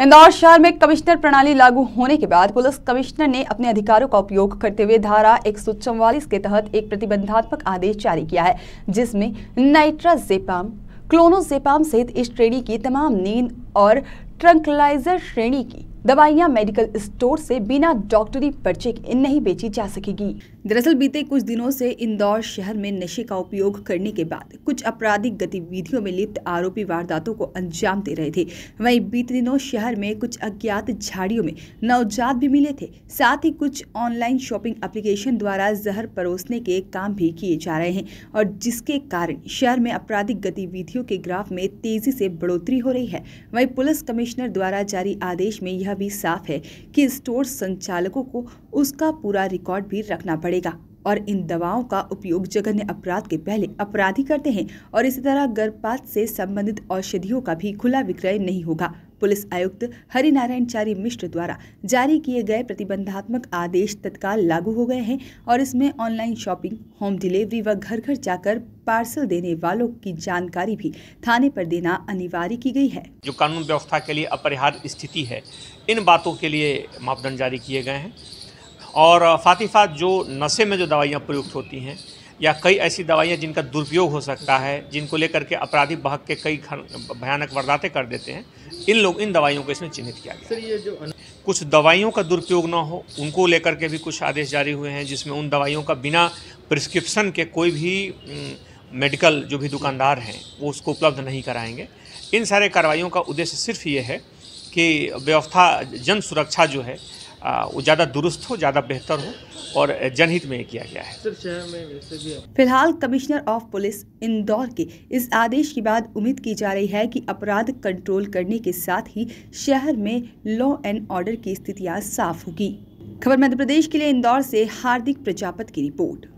इंदौर शहर में कमिश्नर प्रणाली लागू होने के बाद पुलिस कमिश्नर ने अपने अधिकारों का उपयोग करते हुए धारा एक के तहत एक प्रतिबंधात्मक आदेश जारी किया है जिसमें नाइट्राजेपाम क्लोनोजेपाम सहित इस श्रेणी की तमाम नींद और ट्रंकलाइजर श्रेणी की दवाइयां मेडिकल स्टोर से बिना डॉक्टरी पर्चे के नहीं बेची जा सकेगी दरअसल बीते कुछ दिनों से इंदौर शहर में नशे का उपयोग करने के बाद कुछ आपराधिक गतिविधियों में लिप्त आरोपी वारदातों को अंजाम दे रहे थे वहीं बीते दिनों शहर में कुछ अज्ञात झाड़ियों में नवजात भी मिले थे साथ ही कुछ ऑनलाइन शॉपिंग एप्लीकेशन द्वारा जहर परोसने के काम भी किए जा रहे हैं और जिसके कारण शहर में आपराधिक गतिविधियों के ग्राफ में तेजी से बढ़ोतरी हो रही है वही पुलिस कमिश्नर द्वारा जारी आदेश में यह भी साफ है कि स्टोर संचालकों को उसका पूरा रिकॉर्ड भी रखना पड़ेगा पड़ेगा और इन दवाओं का उपयोग जघन्य अपराध के पहले अपराधी करते हैं और इसी तरह गर्भपात से संबंधित औषधियों का भी खुला विक्रय नहीं होगा पुलिस आयुक्त हरिनारायण चारी मिश्र द्वारा जारी किए गए प्रतिबंधात्मक आदेश तत्काल लागू हो गए हैं और इसमें ऑनलाइन शॉपिंग होम डिलीवरी व घर घर जाकर पार्सल देने वालों की जानकारी भी थाने पर देना अनिवार्य की गई है जो कानून व्यवस्था के लिए अपरिहार्य स्थिति है इन बातों के लिए मापदंड जारी किए गए हैं और फातिफा जो नशे में जो दवाइयाँ प्रयुक्त होती हैं या कई ऐसी दवाइयाँ जिनका दुरुपयोग हो सकता है जिनको लेकर के अपराधी बहक के कई भयानक वारदातें कर देते हैं इन लोग इन दवाइयों को इसमें चिन्हित किया गया सर ये जो कुछ दवाइयों का दुरुपयोग ना हो उनको लेकर के भी कुछ आदेश जारी हुए हैं जिसमें उन दवाइयों का बिना प्रिस्क्रिप्शन के कोई भी मेडिकल जो भी दुकानदार हैं वो उसको उपलब्ध नहीं कराएंगे इन सारे कार्रवाइयों का उद्देश्य सिर्फ ये है कि व्यवस्था जन सुरक्षा जो है वो ज़्यादा दुरुस्त हो ज़्यादा बेहतर हो और जनहित में किया गया है फिलहाल कमिश्नर ऑफ पुलिस इंदौर के इस आदेश के बाद उम्मीद की जा रही है कि अपराध कंट्रोल करने के साथ ही शहर में लॉ एंड ऑर्डर की स्थितियां साफ होगी खबर मध्य प्रदेश के लिए इंदौर से हार्दिक प्रजापत की रिपोर्ट